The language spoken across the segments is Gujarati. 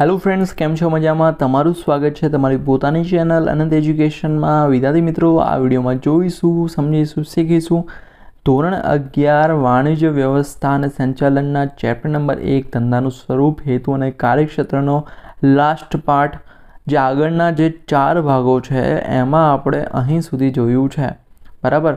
હેલો ફ્રેન્ડ્સ કેમ છો મજામાં તમારું સ્વાગત છે તમારી પોતાની ચેનલ અનંત એજ્યુકેશનમાં વિદ્યાર્થી મિત્રો આ વિડીયોમાં જોઈશું સમજીશું શીખીશું ધોરણ અગિયાર વાણિજ્ય વ્યવસ્થા અને સંચાલનના ચેપ્ટર નંબર એક ધંધાનું સ્વરૂપ હેતુ અને કાર્યક્ષેત્રનો લાસ્ટ પાર્ટ જે આગળના જે ચાર ભાગો છે એમાં આપણે અહીં સુધી જોયું છે બરાબર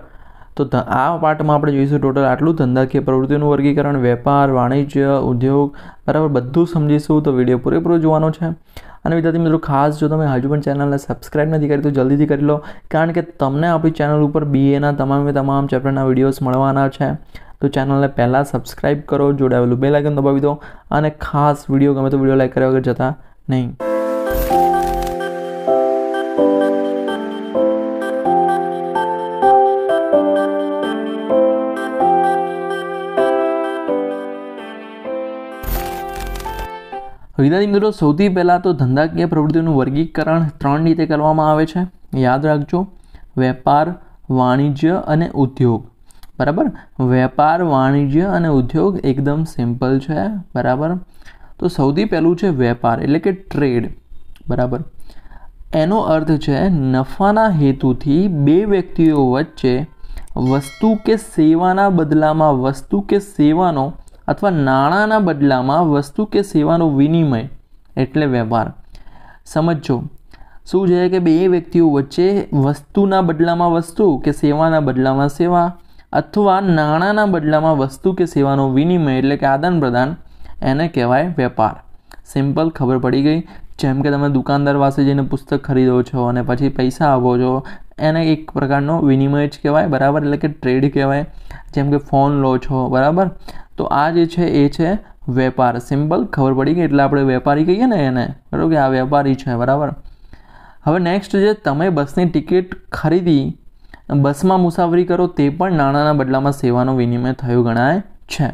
તો આ પાર્ટમાં આપણે જોઈશું ટોટલ આટલું ધંધાકીય પ્રવૃત્તિનું વર્ગીકરણ વેપાર વાણિજ્ય ઉદ્યોગ બરાબર બધું સમજીશું તો વિડીયો પૂરેપૂરો જોવાનો છે અને વિદ્યાર્થી મિત્રો ખાસ જો તમે હજુ પણ ચેનલને સબસ્ક્રાઇબ નથી કરી તો જલ્દીથી કરી લો કારણ કે તમને આપણી ચેનલ ઉપર બીએના તમામે તમામ ચેપ્ટરના વિડીયોઝ મળવાના છે તો ચેનલને પહેલાં સબસ્ક્રાઇબ કરો જોડાયેલું બે લાઇકન દબાવી દો અને ખાસ વિડીયો ગમે તો વિડીયો લાઇક કર્યા વગર જતા નહીં વિદ્યાર્થી મિત્રો સૌથી પહેલાં તો ધંધાકીય પ્રવૃત્તિઓનું વર્ગીકરણ ત્રણ રીતે કરવામાં આવે છે યાદ રાખજો વેપાર વાણિજ્ય અને ઉદ્યોગ બરાબર વેપાર વાણિજ્ય અને ઉદ્યોગ એકદમ સિમ્પલ છે બરાબર તો સૌથી પહેલું છે વેપાર એટલે કે ટ્રેડ બરાબર એનો અર્થ છે નફાના હેતુથી બે વ્યક્તિઓ વચ્ચે વસ્તુ કે સેવાના બદલામાં વસ્તુ કે સેવાનો અથવા નાણાંના બદલામાં વસ્તુ કે સેવાનો વિનિમય એટલે વેપાર સમજો શું છે કે બે વ્યક્તિઓ વચ્ચે વસ્તુના બદલામાં વસ્તુ કે સેવાના બદલામાં સેવા અથવા નાણાંના બદલામાં વસ્તુ કે સેવાનો વિનિમય એટલે કે આદાન પ્રદાન એને કહેવાય વેપાર સિમ્પલ ખબર પડી ગઈ જેમ કે તમે દુકાનદાર પાસે જઈને પુસ્તક ખરીદો છો અને પછી પૈસા આપો છો એને એક પ્રકારનો વિનિમય જ કહેવાય બરાબર એટલે કે ટ્રેડ કહેવાય જેમ કે ફોન લો છો બરાબર તો આ જે છે એ છે વેપાર સિમ્પલ ખબર પડી ગઈ એટલે આપણે વેપારી કહીએ ને એને બરાબર કે આ વેપારી છે બરાબર હવે નેક્સ્ટ જે તમે બસની ટિકિટ ખરીદી બસમાં મુસાફરી કરો તે પણ નાણાંના બદલામાં સેવાનો વિનિમય થયું ગણાય છે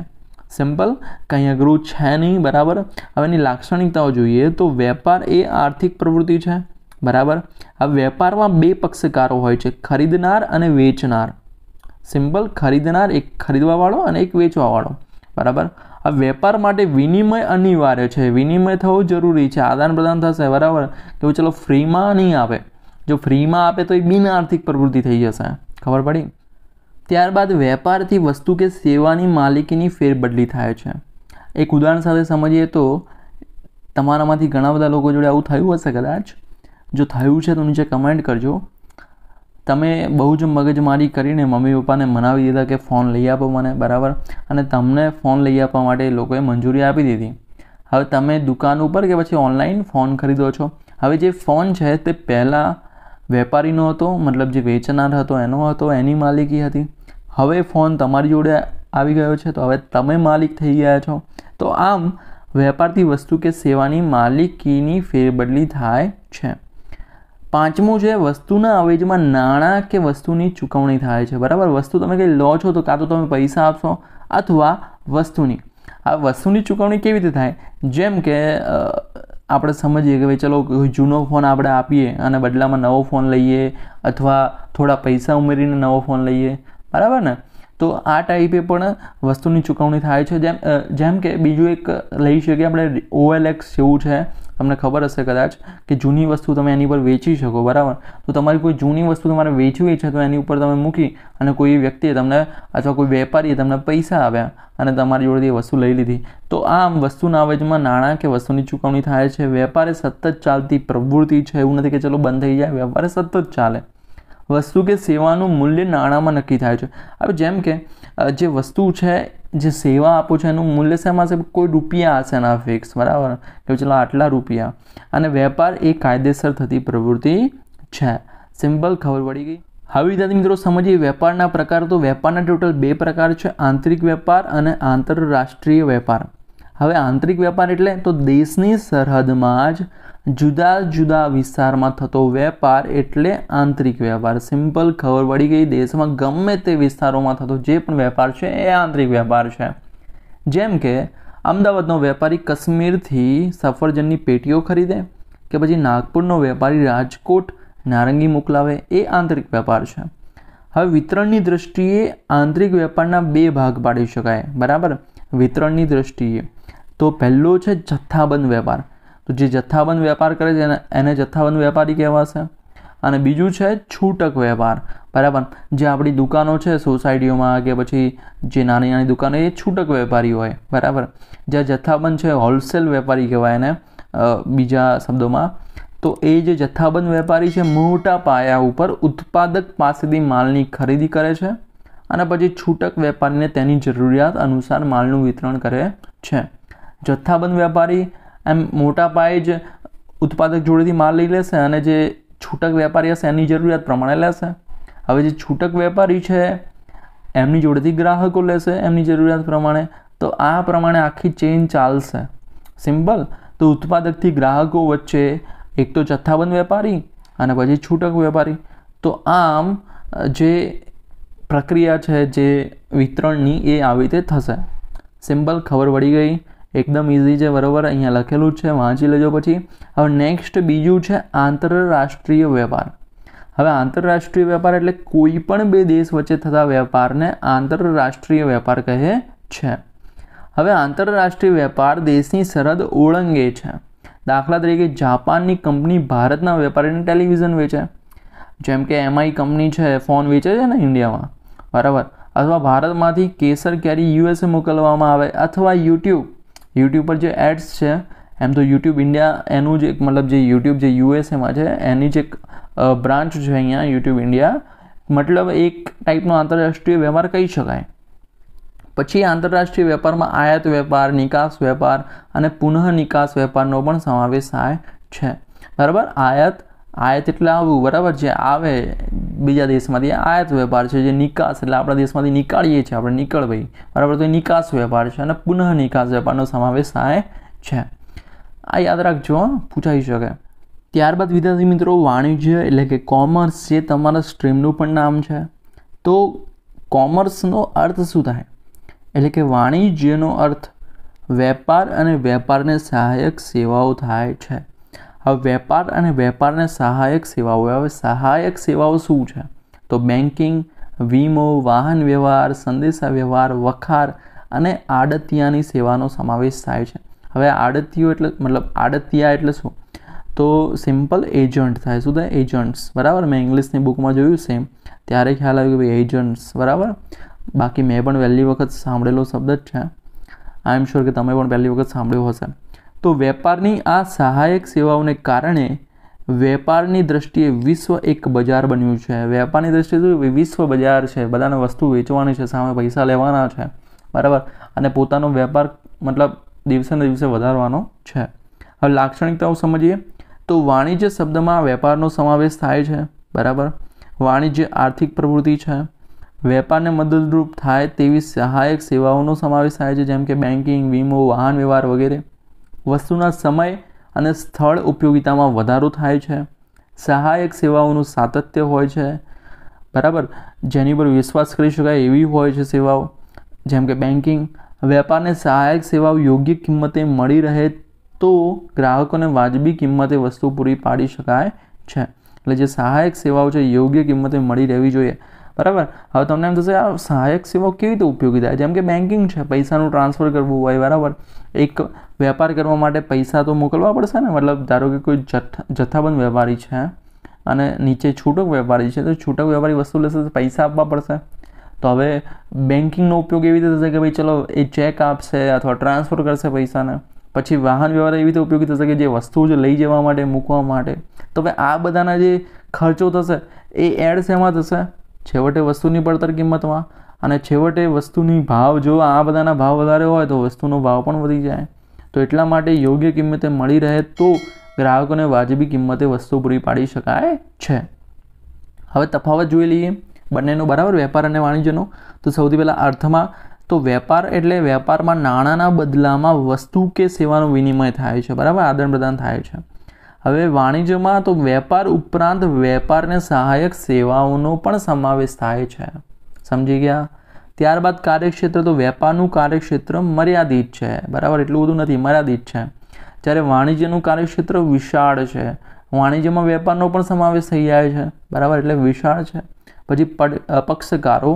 સિમ્પલ કંઈ અઘરું છે નહીં બરાબર હવેની લાક્ષણિકતાઓ જોઈએ તો વેપાર એ આર્થિક પ્રવૃત્તિ છે બરાબર હવે વેપારમાં બે પક્ષકારો હોય છે ખરીદનાર અને વેચનાર સિમ્પલ ખરીદનાર એક ખરીદવાવાળો અને એક વેચવાવાળો બરાબર આ વેપાર માટે વિનિમય અનિવાર્ય છે વિનિમય થવું જરૂરી છે આદાન પ્રદાન થશે બરાબર કે ચલો ફ્રીમાં નહીં આપે જો ફ્રીમાં આપે તો એ બિન આર્થિક પ્રવૃત્તિ થઈ જશે ખબર પડી ત્યારબાદ વેપારથી વસ્તુ કે સેવાની માલિકીની ફેરબદલી થાય છે એક ઉદાહરણ સાથે સમજીએ તો તમારામાંથી ઘણા બધા લોકો જોડે આવું થયું હશે કદાચ જો થયું છે તો નીચે કમેન્ટ કરજો તમે બહુ જ મગજમારી કરીને મમ્મી પપ્પાને મનાવી દીધા કે ફોન લઈ આપો મને બરાબર અને તમને ફોન લઈ આપવા માટે એ લોકોએ મંજૂરી આપી દીધી હવે તમે દુકાન ઉપર કે પછી ઓનલાઈન ફોન ખરીદો છો હવે જે ફોન છે તે પહેલાં વેપારીનો હતો મતલબ જે વેચનાર હતો એનો હતો એની માલિકી હતી હવે ફોન તમારી જોડે આવી ગયો છે તો હવે તમે માલિક થઈ ગયા છો તો આમ વેપારથી વસ્તુ કે સેવાની માલિકીની ફેરબદલી થાય છે પાંચમું છે વસ્તુના અવેજમાં નાણાં કે વસ્તુની ચૂકવણી થાય છે બરાબર વસ્તુ તમે કંઈ લો છો તો કાં તો તમે પૈસા આપશો અથવા વસ્તુની આ વસ્તુની ચૂકવણી કેવી રીતે થાય જેમ કે આપણે સમજીએ કે ભાઈ ચલો જૂનો ફોન આપણે આપીએ અને બદલામાં નવો ફોન લઈએ અથવા થોડા પૈસા ઉમેરીને નવો ફોન લઈએ બરાબર ને તો આ ટાઈપે પણ વસ્તુની ચૂકવણી થાય છે જેમ જેમ કે બીજું એક લઈ શકીએ આપણે ઓએલએક્સ જેવું છે તમને ખબર હશે કદાચ કે જૂની વસ્તુ તમે એની પર વેચી શકો બરાબર તો તમારી કોઈ જૂની વસ્તુ તમારે વેચવી છે તો એની ઉપર તમે મૂકી અને કોઈ વ્યક્તિએ તમને અથવા કોઈ વેપારીએ તમને પૈસા આવ્યા અને તમારી જોડેથી વસ્તુ લઈ લીધી તો આમ વસ્તુના અવેજમાં નાણાં કે વસ્તુની ચૂકવણી થાય છે વેપારે સતત ચાલતી પ્રવૃત્તિ છે એવું નથી કે ચલો બંધ થઈ જાય વેપારે સતત ચાલે વસ્તુ કે સેવાનું મૂલ્ય નાણાંમાં નક્કી થાય છે હવે જેમ કે જે વસ્તુ છે જે સેવા આપો છો એનું મૂલ્ય શેમાં હશે કોઈ રૂપિયા હશે એના ફિક્સ બરાબર કે ચલો આટલા રૂપિયા અને વેપાર એ કાયદેસર થતી પ્રવૃત્તિ છે સિમ્પલ ખબર પડી ગઈ હવે વિદ્યાર્થી મિત્રો સમજીએ વેપારના પ્રકાર તો વેપારના ટોટલ બે પ્રકાર છે આંતરિક વેપાર અને આંતરરાષ્ટ્રીય વેપાર હવે આંતરિક વેપાર એટલે તો દેશની સરહદમાં જ જુદા જુદા વિસ્તારમાં થતો વેપાર એટલે આંતરિક વેપાર સિમ્પલ ખબર પડી ગઈ દેશમાં ગમે તે વિસ્તારોમાં થતો જે પણ વેપાર છે એ આંતરિક વેપાર છે જેમ કે અમદાવાદનો વેપારી કશ્મીરથી સફરજનની પેટીઓ ખરીદે કે પછી નાગપુરનો વેપારી રાજકોટ નારંગી મોકલાવે એ આંતરિક વેપાર છે હવે વિતરણની દ્રષ્ટિએ આંતરિક વેપારના બે ભાગ પાડી શકાય બરાબર વિતરણની દ્રષ્ટિએ તો પહેલો છે જથ્થાબંધ વેપાર તો જે જથ્થાબંધ વેપાર કરે છે એને એને જથ્થાબંધ વેપારી કહેવાશે અને બીજું છે છૂટક વેપાર બરાબર જે આપણી દુકાનો છે સોસાયટીઓમાં કે પછી જે નાની નાની દુકાનો એ છૂટક વેપારી હોય બરાબર જે જથ્થાબંધ છે હોલસેલ વેપારી કહેવાય એને બીજા શબ્દોમાં તો એ જે જથ્થાબંધ વેપારી છે મોટા પાયા ઉપર ઉત્પાદક પાસેથી માલની ખરીદી કરે છે અને પછી છૂટક વેપારીને તેની જરૂરિયાત અનુસાર માલનું વિતરણ કરે છે જથ્થાબંધ વેપારી એમ મોટા પાયે જ ઉત્પાદક જોડેથી માલ લઈ લેશે અને જે છૂટક વેપારી હશે એની જરૂરિયાત પ્રમાણે લેશે હવે જે છૂટક વેપારી છે એમની જોડેથી ગ્રાહકો લેશે એમની જરૂરિયાત પ્રમાણે તો આ પ્રમાણે આખી ચેઇન ચાલશે સિમ્પલ તો ઉત્પાદકથી ગ્રાહકો વચ્ચે એક તો જથ્થાબંધ વેપારી અને પછી છૂટક વેપારી તો આમ જે પ્રક્રિયા છે જે વિતરણની એ આવી રીતે થશે સિમ્પલ ખબર પડી ગઈ એકદમ ઇઝી છે બરાબર અહીંયા લખેલું છે વાંચી લેજો પછી હવે નેક્સ્ટ બીજું છે આંતરરાષ્ટ્રીય વેપાર હવે આંતરરાષ્ટ્રીય વેપાર એટલે કોઈ પણ બે દેશ વચ્ચે થતા વેપારને આંતરરાષ્ટ્રીય વેપાર કહે છે હવે આંતરરાષ્ટ્રીય વેપાર દેશની સરહદ ઓળંગે છે દાખલા તરીકે જાપાનની કંપની ભારતના વેપારીને ટેલિવિઝન વેચે જેમ કે એમઆઈ કંપની છે ફોન વેચે છે ને ઇન્ડિયામાં બરાબર અથવા ભારતમાંથી કેસર કેરી યુએસએ મોકલવામાં આવે અથવા યુટ્યુબ યુટ્યુબ પર જે એડ્સ છે એમ તો યુટ્યુબ ઇન્ડિયા એનું જે મતલબ જે યુટ્યુબ જે યુએસએમાં છે એની જે એક બ્રાન્ચ છે અહીંયા યુટ્યુબ ઇન્ડિયા મતલબ એક ટાઈપનો આંતરરાષ્ટ્રીય વ્યવહાર કહી શકાય પછી આંતરરાષ્ટ્રીય વેપારમાં આયાત વેપાર નિકાસ વેપાર અને પુનઃ નિકાસ વેપારનો પણ સમાવેશ થાય છે બરાબર આયાત આયાત એટલે આવું બરાબર જે આવે બીજા દેશમાંથી આયાત વેપાર છે જે નિકાસ એટલે આપણા દેશમાંથી નીકાળીએ છીએ આપણે નીકળ ભાઈ બરાબર તો એ નિકાસ વેપાર છે અને પુનઃ નિકાસ વેપારનો સમાવેશ થાય છે આ યાદ રાખજો પૂછાઈ શકે ત્યારબાદ વિદ્યાર્થી મિત્રો વાણિજ્ય એટલે કે કોમર્સ જે તમારા સ્ટ્રીમનું પણ નામ છે તો કોમર્સનો અર્થ શું થાય એટલે કે વાણિજ્યનો અર્થ વેપાર અને વેપારને સહાયક સેવાઓ થાય છે હવે વેપાર અને વેપારને સહાયક સેવાઓ હવે સહાયક સેવાઓ શું છે તો બેન્કિંગ વીમો વાહન વ્યવહાર સંદેશા વ્યવહાર વખાર અને આડતિયાની સેવાનો સમાવેશ થાય છે હવે આડતિયો એટલે મતલબ આડતિયા એટલે શું તો સિમ્પલ એજન્ટ થાય શું થાય એજન્ટ્સ બરાબર મેં ઇંગ્લિશની બુકમાં જોયું સેમ ત્યારે ખ્યાલ આવ્યો કે એજન્ટ્સ બરાબર બાકી મેં પણ પહેલી વખત સાંભળેલો શબ્દ જ છે આઈ એમ શ્યોર કે તમે પણ પહેલી વખત સાંભળ્યો હશે તો વેપારની આ સહાયક સેવાઓને કારણે વેપારની દ્રષ્ટિએ વિશ્વ એક બજાર બન્યું છે વેપારની દ્રષ્ટિએ શું વિશ્વ બજાર છે બધાને વસ્તુ વેચવાની છે સામે પૈસા લેવાના છે બરાબર અને પોતાનો વેપાર મતલબ દિવસે ને દિવસે વધારવાનો છે હવે લાક્ષણિકતાઓ સમજીએ તો વાણિજ્ય શબ્દમાં વેપારનો સમાવેશ થાય છે બરાબર વાણિજ્ય આર્થિક પ્રવૃત્તિ છે વેપારને મદદરૂપ થાય તેવી સહાયક સેવાઓનો સમાવેશ થાય છે જેમ કે બેન્કિંગ વીમો વાહન વ્યવહાર વગેરે વસ્તુના સમય અને સ્થળ ઉપયોગિતામાં વધારો થાય છે સહાયક સેવાઓનું સાતત્ય હોય છે બરાબર જેની પર વિશ્વાસ કરી શકાય એવી હોય છે સેવાઓ જેમ કે બેન્કિંગ વેપારને સહાયક સેવાઓ યોગ્ય કિંમતે મળી રહે તો ગ્રાહકોને વાજબી કિંમતે વસ્તુ પૂરી પાડી શકાય છે એટલે જે સહાયક સેવાઓ છે યોગ્ય કિંમતે મળી રહેવી જોઈએ બરાબર હવે તમને એમ થશે આ સહાયક સેવાઓ કેવી રીતે ઉપયોગી થાય જેમ કે બેન્કિંગ છે પૈસાનું ટ્રાન્સફર કરવું હોય બરાબર એક વેપાર કરવા માટે પૈસા તો મોકલવા પડશે ને મતલબ ધારો કે કોઈ જથ્થાબંધ વેપારી છે અને નીચે છૂટક વેપારી છે તો છૂટક વેપારી વસ્તુ લેશે તો પૈસા આપવા પડશે તો હવે બેન્કિંગનો ઉપયોગ એવી રીતે થશે કે ભાઈ ચલો એ ચેક આપશે અથવા ટ્રાન્સફર કરશે પૈસાને પછી વાહન વ્યવહાર એવી રીતે ઉપયોગી થશે કે જે વસ્તુ જે લઈ જવા માટે મૂકવા માટે તો હવે આ બધાના જે ખર્ચો થશે એ એડ શેમાં થશે છેવટે વસ્તુની પડતર કિંમતમાં અને છેવટે વસ્તુની ભાવ જો આ બધાના ભાવ વધારે હોય તો વસ્તુનો ભાવ પણ વધી જાય તો એટલા માટે યોગ્ય કિંમતે મળી રહે તો ગ્રાહકોને વાજબી કિંમતે વસ્તુ પૂરી પાડી શકાય છે હવે તફાવત જોઈ લઈએ બંનેનો બરાબર વેપાર અને વાણિજ્યનો તો સૌથી પહેલાં અર્થમાં તો વેપાર એટલે વેપારમાં નાણાંના બદલામાં વસ્તુ કે સેવાનો વિનિમય થાય છે બરાબર આદાન પ્રદાન થાય છે હવે વાણિજ્યમાં તો વેપાર ઉપરાંત વેપારને સહાયક સેવાઓનો પણ સમાવેશ થાય છે સમજી ગયા ત્યારબાદ કાર્યક્ષેત્ર તો વેપારનું કાર્યક્ષેત્ર મર્યાદિત છે બરાબર એટલું બધું નથી મર્યાદિત છે જ્યારે વાણિજ્યનું કાર્યક્ષેત્ર વિશાળ છે વાણિજ્યમાં વેપારનો પણ સમાવેશ થઈ જાય છે બરાબર એટલે વિશાળ છે પછી પડ પક્ષકારો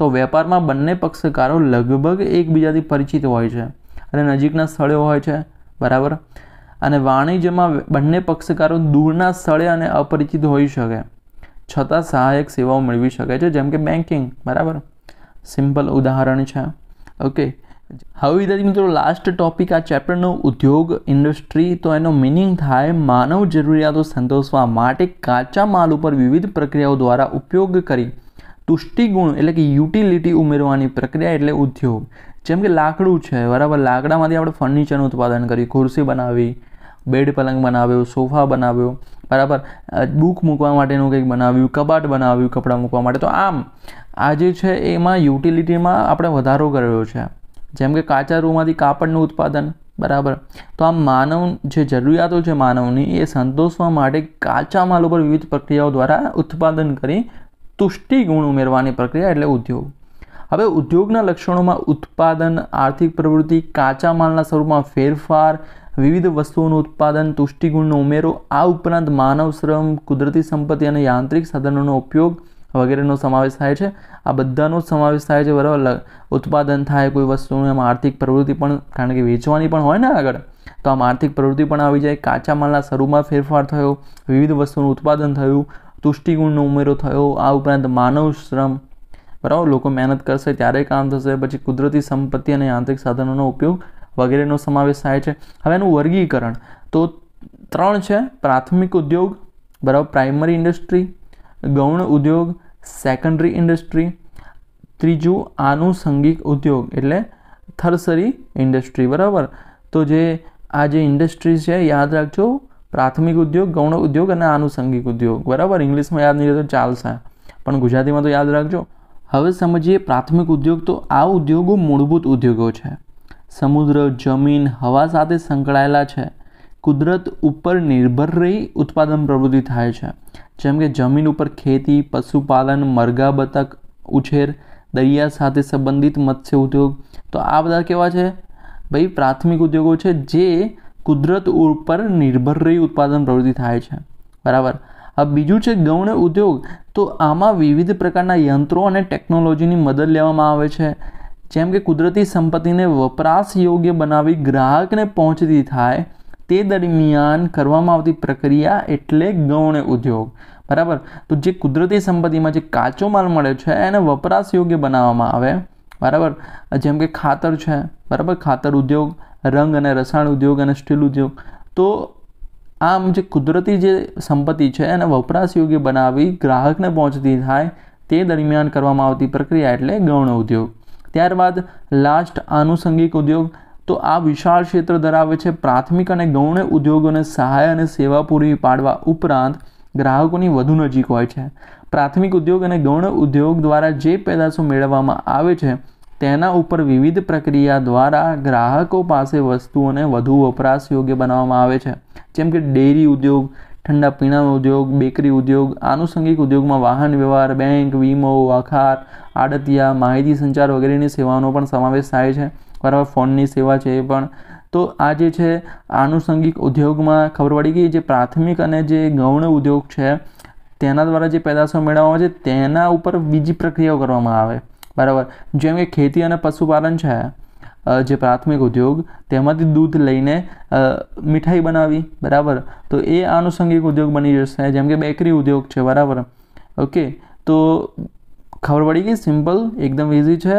તો વેપારમાં બંને પક્ષકારો લગભગ એકબીજાથી પરિચિત હોય છે અને નજીકના સ્થળે હોય છે બરાબર અને વાણિજ્યમાં બંને પક્ષકારો દૂરના સ્થળે અને અપરિચિત હોઈ શકે છતાં સહાયક સેવાઓ મેળવી શકે છે જેમ કે બેન્કિંગ બરાબર સિમ્પલ ઉદાહરણ છે ઓકે હવે વિદ્યાર્થી મિત્રો લાસ્ટ ટોપિક આ ચેપ્ટરનો ઉદ્યોગ ઇન્ડસ્ટ્રી તો એનો મિનિંગ થાય માનવ જરૂરિયાતો સંતોષવા માટે કાચા માલ ઉપર વિવિધ પ્રક્રિયાઓ દ્વારા ઉપયોગ કરી તુષ્ટિગુણ એટલે કે યુટિલિટી ઉમેરવાની પ્રક્રિયા એટલે ઉદ્યોગ જેમ કે લાકડું છે બરાબર લાકડામાંથી આપણે ફર્નિચરનું ઉત્પાદન કર્યું ખુરશી બનાવી બેડ પલંગ બનાવ્યો સોફા બનાવ્યો બરાબર બુક મૂકવા માટેનું કંઈક બનાવ્યું કબાટ બનાવ્યું કપડાં મૂકવા માટે તો આમ આ જે છે એમાં યુટિલિટીમાં આપણે વધારો કર્યો છે જેમ કે કાચા રૂમાંથી કાપડનું ઉત્પાદન બરાબર તો આમ માનવ જે જરૂરિયાતો છે માનવની એ સંતોષવા માટે કાચા માલ ઉપર વિવિધ પ્રક્રિયાઓ દ્વારા ઉત્પાદન કરી તુષ્ટિ ગુણ ઉમેરવાની પ્રક્રિયા એટલે ઉદ્યોગ હવે ઉદ્યોગના લક્ષણોમાં ઉત્પાદન આર્થિક પ્રવૃત્તિ કાચા માલના સ્વરૂપમાં ફેરફાર વિવિધ વસ્તુઓનું ઉત્પાદન તુષ્ટિગુણનો ઉમેરો આ ઉપરાંત માનવ શ્રમ કુદરતી સંપત્તિ અને યાંત્રિક સાધનોનો ઉપયોગ વગેરેનો સમાવેશ થાય છે આ બધાનો સમાવેશ થાય છે બરાબર ઉત્પાદન થાય કોઈ વસ્તુનું એમાં આર્થિક પ્રવૃત્તિ પણ કારણ કે વેચવાની પણ હોય ને આગળ તો આમ આર્થિક પ્રવૃત્તિ પણ આવી જાય કાચા માલના સ્વરૂપમાં ફેરફાર થયો વિવિધ વસ્તુનું ઉત્પાદન થયું તુષ્ટિગુણનો ઉમેરો થયો આ ઉપરાંત માનવ શ્રમ બરાબર લોકો મહેનત કરશે ત્યારે કામ થશે પછી કુદરતી સંપત્તિ અને યાંત્રિક સાધનોનો ઉપયોગ વગેરેનો સમાવેશ થાય છે હવે એનું વર્ગીકરણ તો ત્રણ છે પ્રાથમિક ઉદ્યોગ બરાબર પ્રાઇમરી ઇન્ડસ્ટ્રી ગૌણ ઉદ્યોગ સેકન્ડરી ઇન્ડસ્ટ્રી ત્રીજું આનુષંગિક ઉદ્યોગ એટલે થર્સરી ઇન્ડસ્ટ્રી બરાબર તો જે આ જે ઇન્ડસ્ટ્રી છે યાદ રાખજો પ્રાથમિક ઉદ્યોગ ગૌણ ઉદ્યોગ અને આનુષંગિક ઉદ્યોગ બરાબર ઇંગ્લિશમાં યાદ નહીં તો ચાલશે પણ ગુજરાતીમાં તો યાદ રાખજો હવે સમજીએ પ્રાથમિક ઉદ્યોગ તો આ ઉદ્યોગો મૂળભૂત ઉદ્યોગો છે સમુદ્ર જમીન હવા સાથે સંકળાયેલા છે કુદરત ઉપર નિર્ભર રહી ઉત્પાદન પ્રવૃત્તિ થાય છે જેમ કે જમીન ઉપર ખેતી પશુપાલન મરઘા બતક ઉછેર દરિયા સાથે સંબંધિત મત્સ્ય ઉદ્યોગ તો આ બધા કેવા છે ભાઈ પ્રાથમિક ઉદ્યોગો છે જે કુદરત ઉપર નિર્ભર રહી ઉત્પાદન પ્રવૃત્તિ થાય છે બરાબર હવે બીજું છે ગૌણ ઉદ્યોગ તો આમાં વિવિધ પ્રકારના યંત્રો અને ટેકનોલોજીની મદદ લેવામાં આવે છે જેમ કે કુદરતી સંપત્તિને વપરાશ યોગ્ય બનાવી ગ્રાહકને પહોંચતી થાય તે દરમિયાન કરવામાં આવતી પ્રક્રિયા એટલે ગૌણ ઉદ્યોગ બરાબર તો જે કુદરતી સંપત્તિમાં જે કાચો માલ મળે છે એને વપરાશ યોગ્ય બનાવવામાં આવે બરાબર જેમ કે ખાતર છે બરાબર ખાતર ઉદ્યોગ રંગ અને રસાયણ ઉદ્યોગ અને સ્ટીલ ઉદ્યોગ તો આમ જે કુદરતી જે સંપત્તિ છે એને વપરાશ યોગ્ય બનાવી ગ્રાહકને પહોંચતી થાય તે દરમિયાન કરવામાં આવતી પ્રક્રિયા એટલે ગૌણ ઉદ્યોગ ત્યારબાદ લાસ્ટ આનુષંગિક ઉદ્યોગ તો આ વિશાળ ક્ષેત્ર ધરાવે છે પ્રાથમિક અને ગૌણ ઉદ્યોગોને સહાય અને સેવા પૂરી પાડવા ઉપરાંત ગ્રાહકોની વધુ નજીક હોય છે પ્રાથમિક ઉદ્યોગ અને ગૌણ ઉદ્યોગ દ્વારા જે પેદાશો મેળવવામાં આવે છે તેના ઉપર વિવિધ પ્રક્રિયા દ્વારા ગ્રાહકો પાસે વસ્તુઓને વધુ વપરાશ યોગ્ય બનાવવામાં આવે છે જેમ કે ડેરી ઉદ્યોગ ઠંડા પીણાનો ઉદ્યોગ બેકરી ઉદ્યોગ આનુષંગિક ઉદ્યોગમાં વાહન વ્યવહાર બેંક વીમો આખાર આડતિયા માહિતી સંચાર વગેરેની સેવાઓનો પણ સમાવેશ થાય છે બરાબર ફોનની સેવા છે એ પણ તો આ જે છે આનુષંગિક ઉદ્યોગમાં ખબર પડી ગઈ જે પ્રાથમિક અને જે ગૌણ ઉદ્યોગ છે તેના દ્વારા જે પેદાશો મેળવવામાં આવે છે તેના ઉપર બીજી પ્રક્રિયાઓ કરવામાં આવે બરાબર જેમ કે ખેતી અને પશુપાલન છે જે પ્રાથમિક ઉદ્યોગ તેમાંથી દૂધ લઈને મીઠાઈ બનાવી બરાબર તો એ આનુષંગિક ઉદ્યોગ બની જશે જેમ કે બેકરી ઉદ્યોગ છે બરાબર ઓકે તો ખબર પડી ગઈ સિમ્પલ એકદમ ઇઝી છે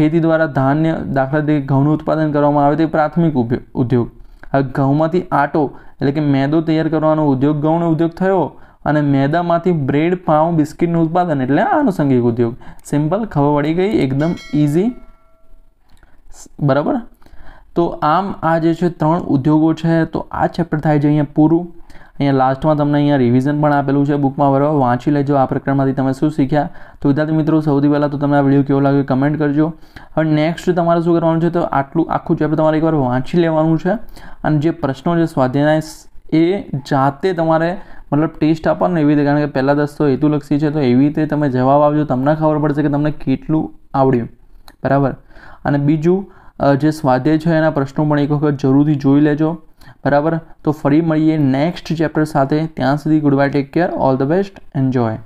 ખેતી દ્વારા ધાન્ય દાખલા તરીકે ઘઉંનું ઉત્પાદન કરવામાં આવે તે પ્રાથમિક ઉદ્યોગ હવે ઘઉંમાંથી આટો એટલે કે મેદો તૈયાર કરવાનો ઉદ્યોગ ઘઉંનો ઉદ્યોગ થયો અને મેદામાંથી બ્રેડ પાઉં બિસ્કિટનું ઉત્પાદન એટલે આનુષંગિક ઉદ્યોગ સિમ્પલ ખબર પડી ગઈ એકદમ ઇઝી બરાબર તો આમ આ જે છે ત્રણ ઉદ્યોગો છે તો આ ચેપ્ટર થાય છે અહીંયા પૂરું અહીંયા લાસ્ટમાં તમને અહીંયા રિવિઝન પણ આપેલું છે બુકમાં બરાબર વાંચી લેજો આ પ્રકરણમાંથી તમે શું શીખ્યા તો વિદ્યાર્થી મિત્રો સૌથી પહેલાં તો તમને આ વિડીયો કેવો લાગ્યો કમેન્ટ કરજો હવે નેક્સ્ટ તમારે શું કરવાનું છે તો આટલું આખું ચેપ્ટર તમારે એકવાર વાંચી લેવાનું છે અને જે પ્રશ્નો જે સ્વાધ્યાય એ જાતે તમારે મતલબ ટેસ્ટ આપવાનો એવી રીતે કારણ કે પહેલાં દસ્તો હેતુલક્ષી છે તો એવી રીતે તમે જવાબ આપજો તમને ખબર પડશે કે તમને કેટલું આવડ્યું બરાબર અને બીજું જે સ્વાધ્યાય છે એના પ્રશ્નો પણ એક વખત જરૂરથી જોઈ લેજો બરાબર તો ફરી મળીએ નેક્સ્ટ ચેપ્ટર સાથે ત્યાં સુધી good bye take care all the best enjoy